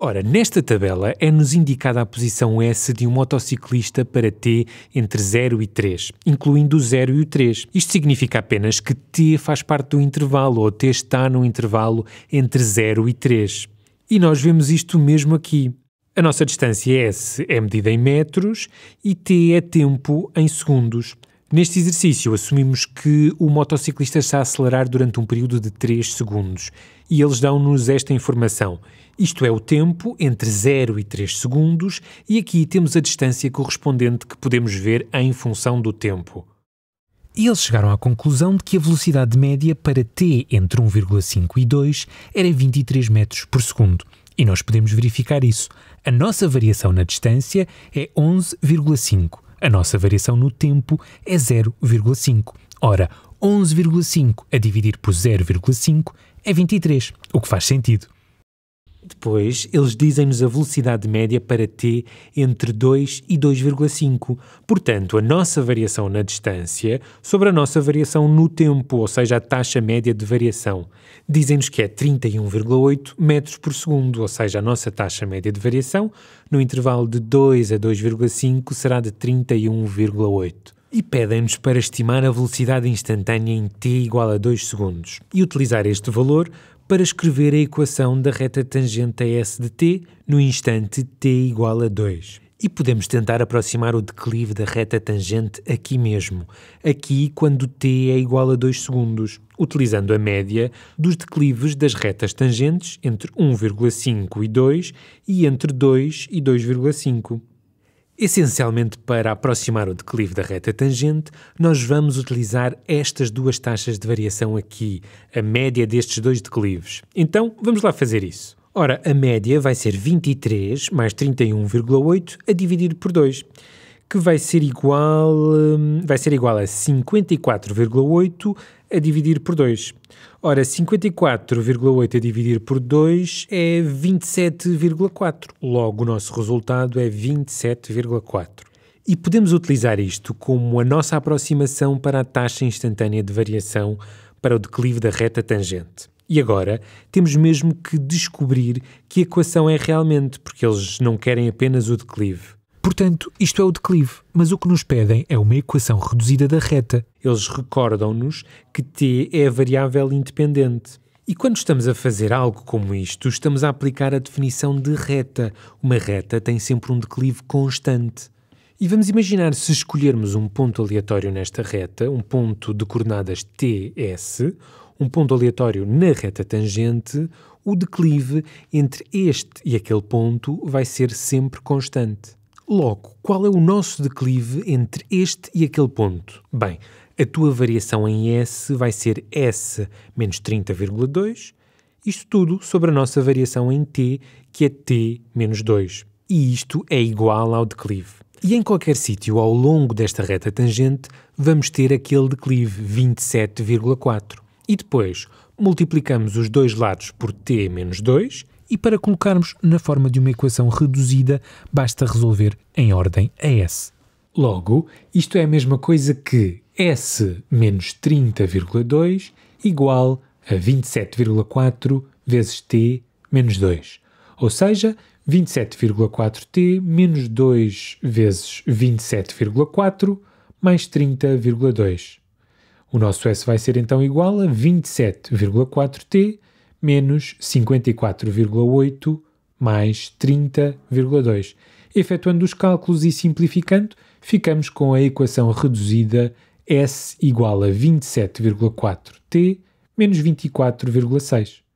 Ora, nesta tabela é-nos indicada a posição S de um motociclista para T entre 0 e 3, incluindo o 0 e o 3. Isto significa apenas que T faz parte do intervalo, ou T está no intervalo entre 0 e 3. E nós vemos isto mesmo aqui. A nossa distância S é medida em metros e T é tempo em segundos. Neste exercício, assumimos que o motociclista está a acelerar durante um período de 3 segundos e eles dão-nos esta informação. Isto é o tempo entre 0 e 3 segundos, e aqui temos a distância correspondente que podemos ver em função do tempo. E eles chegaram à conclusão de que a velocidade média para t entre 1,5 e 2 era 23 metros por segundo. E nós podemos verificar isso. A nossa variação na distância é 11,5 a nossa variação no tempo é 0,5. Ora, 11,5 a dividir por 0,5 é 23, o que faz sentido. Depois, eles dizem-nos a velocidade média para t entre 2 e 2,5. Portanto, a nossa variação na distância sobre a nossa variação no tempo, ou seja, a taxa média de variação. Dizem-nos que é 31,8 metros por segundo, ou seja, a nossa taxa média de variação no intervalo de 2 a 2,5 será de 31,8 e pedem-nos para estimar a velocidade instantânea em t igual a 2 segundos e utilizar este valor para escrever a equação da reta tangente a S de t no instante t igual a 2. E podemos tentar aproximar o declive da reta tangente aqui mesmo, aqui quando t é igual a 2 segundos, utilizando a média dos declives das retas tangentes entre 1,5 e 2 e entre 2 e 2,5. Essencialmente, para aproximar o declive da reta tangente, nós vamos utilizar estas duas taxas de variação aqui, a média destes dois declives. Então, vamos lá fazer isso. Ora, a média vai ser 23 mais 31,8 a dividir por 2 que vai ser igual, hum, vai ser igual a 54,8 a dividir por 2. Ora, 54,8 a dividir por 2 é 27,4. Logo, o nosso resultado é 27,4. E podemos utilizar isto como a nossa aproximação para a taxa instantânea de variação para o declive da reta tangente. E agora temos mesmo que descobrir que equação é realmente, porque eles não querem apenas o declive. Portanto, isto é o declive, mas o que nos pedem é uma equação reduzida da reta. Eles recordam-nos que t é a variável independente. E quando estamos a fazer algo como isto, estamos a aplicar a definição de reta. Uma reta tem sempre um declive constante. E vamos imaginar se escolhermos um ponto aleatório nesta reta, um ponto de coordenadas TS, um ponto aleatório na reta tangente, o declive entre este e aquele ponto vai ser sempre constante. Logo, qual é o nosso declive entre este e aquele ponto? Bem, a tua variação em S vai ser S menos 30,2, isto tudo sobre a nossa variação em T, que é T menos 2. E isto é igual ao declive. E em qualquer sítio ao longo desta reta tangente, vamos ter aquele declive 27,4. E depois multiplicamos os dois lados por t menos 2 e para colocarmos na forma de uma equação reduzida, basta resolver em ordem a S. Logo, isto é a mesma coisa que S menos 30,2 igual a 27,4 vezes T menos 2, ou seja, 27,4t menos 2 vezes 27,4 mais 30,2. O nosso S vai ser então igual a 27,4t menos 54,8 mais 30,2. Efetuando os cálculos e simplificando, ficamos com a equação reduzida S igual a 27,4t menos 24,6.